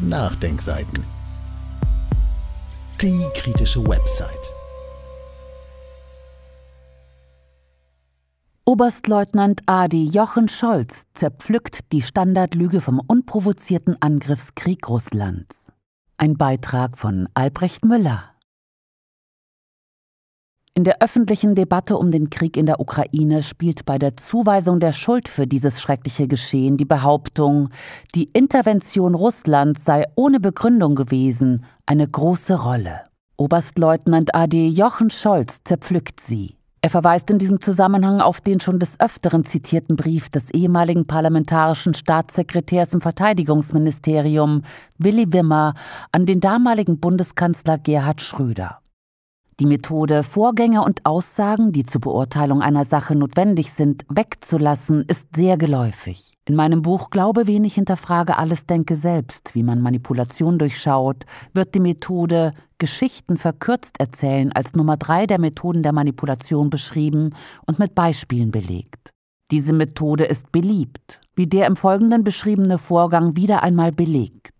Nachdenkseiten. Die kritische Website. Oberstleutnant Adi Jochen Scholz zerpflückt die Standardlüge vom unprovozierten Angriffskrieg Russlands. Ein Beitrag von Albrecht Müller. In der öffentlichen Debatte um den Krieg in der Ukraine spielt bei der Zuweisung der Schuld für dieses schreckliche Geschehen die Behauptung, die Intervention Russlands sei ohne Begründung gewesen, eine große Rolle. Oberstleutnant AD Jochen Scholz zerpflückt sie. Er verweist in diesem Zusammenhang auf den schon des Öfteren zitierten Brief des ehemaligen parlamentarischen Staatssekretärs im Verteidigungsministerium, Willi Wimmer, an den damaligen Bundeskanzler Gerhard Schröder die Methode, Vorgänge und Aussagen, die zur Beurteilung einer Sache notwendig sind, wegzulassen, ist sehr geläufig. In meinem Buch Glaube wenig hinterfrage alles denke selbst, wie man Manipulation durchschaut, wird die Methode Geschichten verkürzt erzählen als Nummer drei der Methoden der Manipulation beschrieben und mit Beispielen belegt. Diese Methode ist beliebt, wie der im Folgenden beschriebene Vorgang wieder einmal belegt.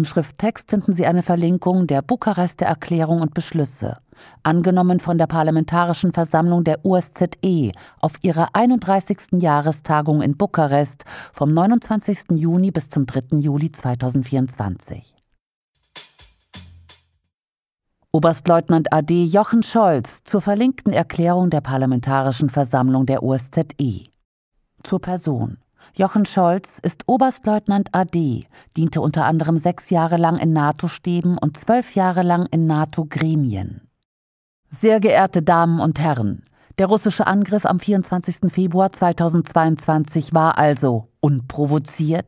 Im Schrifttext finden Sie eine Verlinkung der Bukarester Erklärung und Beschlüsse, angenommen von der Parlamentarischen Versammlung der USZE auf ihrer 31. Jahrestagung in Bukarest vom 29. Juni bis zum 3. Juli 2024. Oberstleutnant AD Jochen Scholz zur verlinkten Erklärung der Parlamentarischen Versammlung der USZE. Zur Person. Jochen Scholz ist Oberstleutnant AD, diente unter anderem sechs Jahre lang in NATO-Stäben und zwölf Jahre lang in NATO-Gremien. Sehr geehrte Damen und Herren, der russische Angriff am 24. Februar 2022 war also unprovoziert?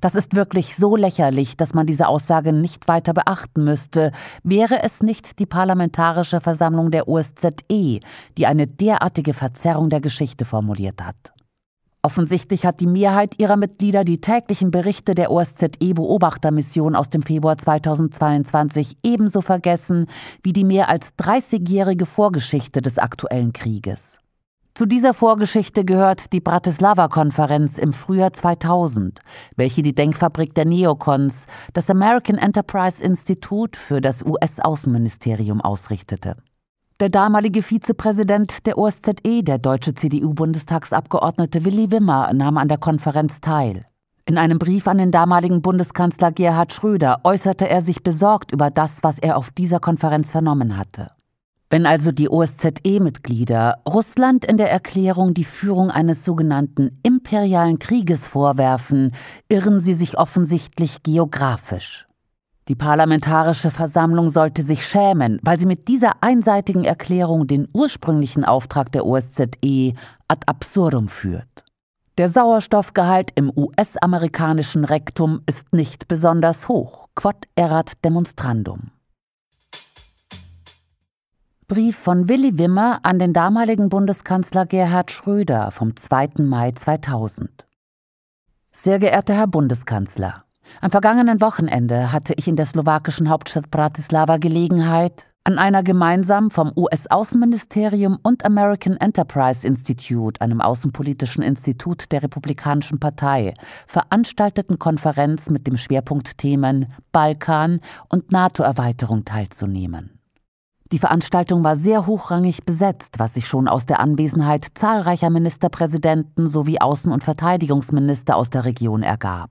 Das ist wirklich so lächerlich, dass man diese Aussage nicht weiter beachten müsste, wäre es nicht die Parlamentarische Versammlung der OSZE, die eine derartige Verzerrung der Geschichte formuliert hat. Offensichtlich hat die Mehrheit ihrer Mitglieder die täglichen Berichte der OSZE-Beobachtermission aus dem Februar 2022 ebenso vergessen wie die mehr als 30-jährige Vorgeschichte des aktuellen Krieges. Zu dieser Vorgeschichte gehört die Bratislava-Konferenz im Frühjahr 2000, welche die Denkfabrik der Neocons, das American Enterprise Institute für das US-Außenministerium ausrichtete. Der damalige Vizepräsident der OSZE, der deutsche CDU-Bundestagsabgeordnete Willy Wimmer, nahm an der Konferenz teil. In einem Brief an den damaligen Bundeskanzler Gerhard Schröder äußerte er sich besorgt über das, was er auf dieser Konferenz vernommen hatte. Wenn also die OSZE-Mitglieder Russland in der Erklärung die Führung eines sogenannten imperialen Krieges vorwerfen, irren sie sich offensichtlich geografisch. Die Parlamentarische Versammlung sollte sich schämen, weil sie mit dieser einseitigen Erklärung den ursprünglichen Auftrag der OSZE ad absurdum führt. Der Sauerstoffgehalt im US-amerikanischen Rektum ist nicht besonders hoch, quod erat demonstrandum. Brief von Willi Wimmer an den damaligen Bundeskanzler Gerhard Schröder vom 2. Mai 2000. Sehr geehrter Herr Bundeskanzler, am vergangenen Wochenende hatte ich in der slowakischen Hauptstadt Bratislava Gelegenheit, an einer gemeinsam vom US-Außenministerium und American Enterprise Institute, einem außenpolitischen Institut der Republikanischen Partei, veranstalteten Konferenz mit dem Schwerpunktthemen Balkan und NATO-Erweiterung teilzunehmen. Die Veranstaltung war sehr hochrangig besetzt, was sich schon aus der Anwesenheit zahlreicher Ministerpräsidenten sowie Außen- und Verteidigungsminister aus der Region ergab.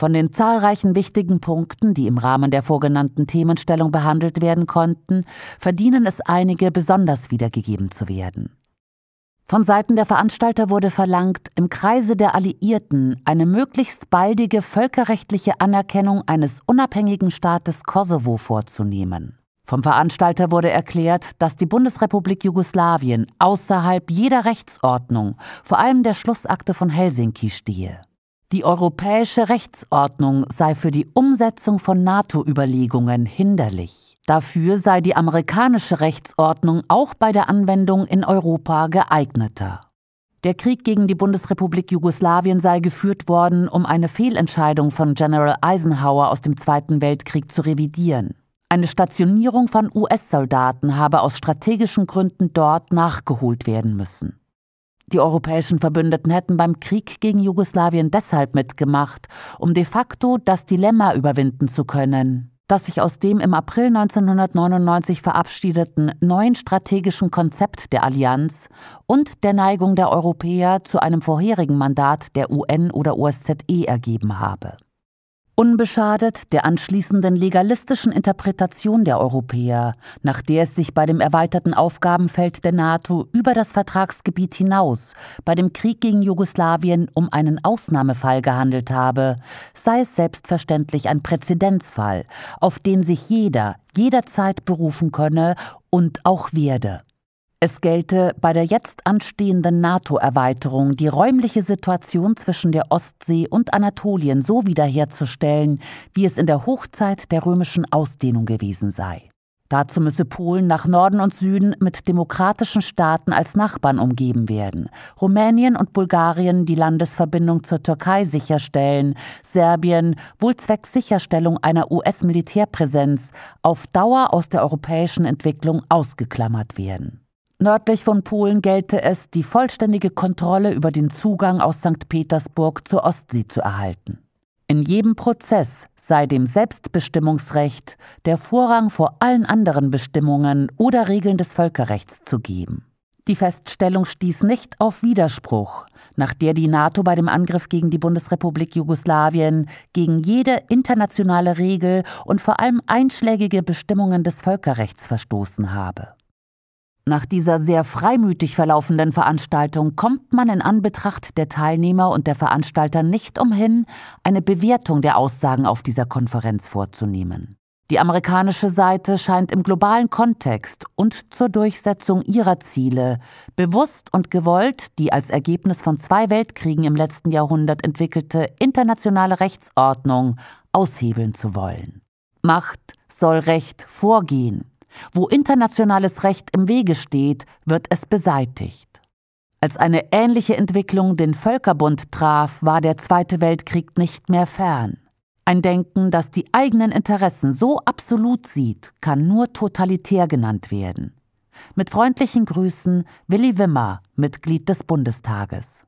Von den zahlreichen wichtigen Punkten, die im Rahmen der vorgenannten Themenstellung behandelt werden konnten, verdienen es einige besonders wiedergegeben zu werden. Von Seiten der Veranstalter wurde verlangt, im Kreise der Alliierten eine möglichst baldige völkerrechtliche Anerkennung eines unabhängigen Staates Kosovo vorzunehmen. Vom Veranstalter wurde erklärt, dass die Bundesrepublik Jugoslawien außerhalb jeder Rechtsordnung, vor allem der Schlussakte von Helsinki, stehe. Die europäische Rechtsordnung sei für die Umsetzung von NATO-Überlegungen hinderlich. Dafür sei die amerikanische Rechtsordnung auch bei der Anwendung in Europa geeigneter. Der Krieg gegen die Bundesrepublik Jugoslawien sei geführt worden, um eine Fehlentscheidung von General Eisenhower aus dem Zweiten Weltkrieg zu revidieren. Eine Stationierung von US-Soldaten habe aus strategischen Gründen dort nachgeholt werden müssen. Die europäischen Verbündeten hätten beim Krieg gegen Jugoslawien deshalb mitgemacht, um de facto das Dilemma überwinden zu können, das sich aus dem im April 1999 verabschiedeten neuen strategischen Konzept der Allianz und der Neigung der Europäer zu einem vorherigen Mandat der UN oder OSZE ergeben habe unbeschadet der anschließenden legalistischen Interpretation der Europäer, nach der es sich bei dem erweiterten Aufgabenfeld der NATO über das Vertragsgebiet hinaus bei dem Krieg gegen Jugoslawien um einen Ausnahmefall gehandelt habe, sei es selbstverständlich ein Präzedenzfall, auf den sich jeder jederzeit berufen könne und auch werde. Es gelte bei der jetzt anstehenden NATO-Erweiterung die räumliche Situation zwischen der Ostsee und Anatolien so wiederherzustellen, wie es in der Hochzeit der römischen Ausdehnung gewesen sei. Dazu müsse Polen nach Norden und Süden mit demokratischen Staaten als Nachbarn umgeben werden, Rumänien und Bulgarien die Landesverbindung zur Türkei sicherstellen, Serbien wohl zwecks Sicherstellung einer US-Militärpräsenz auf Dauer aus der europäischen Entwicklung ausgeklammert werden. Nördlich von Polen gelte es, die vollständige Kontrolle über den Zugang aus St. Petersburg zur Ostsee zu erhalten. In jedem Prozess sei dem Selbstbestimmungsrecht der Vorrang vor allen anderen Bestimmungen oder Regeln des Völkerrechts zu geben. Die Feststellung stieß nicht auf Widerspruch, nach der die NATO bei dem Angriff gegen die Bundesrepublik Jugoslawien gegen jede internationale Regel und vor allem einschlägige Bestimmungen des Völkerrechts verstoßen habe. Nach dieser sehr freimütig verlaufenden Veranstaltung kommt man in Anbetracht der Teilnehmer und der Veranstalter nicht umhin, eine Bewertung der Aussagen auf dieser Konferenz vorzunehmen. Die amerikanische Seite scheint im globalen Kontext und zur Durchsetzung ihrer Ziele bewusst und gewollt die als Ergebnis von zwei Weltkriegen im letzten Jahrhundert entwickelte internationale Rechtsordnung aushebeln zu wollen. Macht soll Recht vorgehen, wo internationales Recht im Wege steht, wird es beseitigt. Als eine ähnliche Entwicklung den Völkerbund traf, war der Zweite Weltkrieg nicht mehr fern. Ein Denken, das die eigenen Interessen so absolut sieht, kann nur totalitär genannt werden. Mit freundlichen Grüßen Willi Wimmer, Mitglied des Bundestages.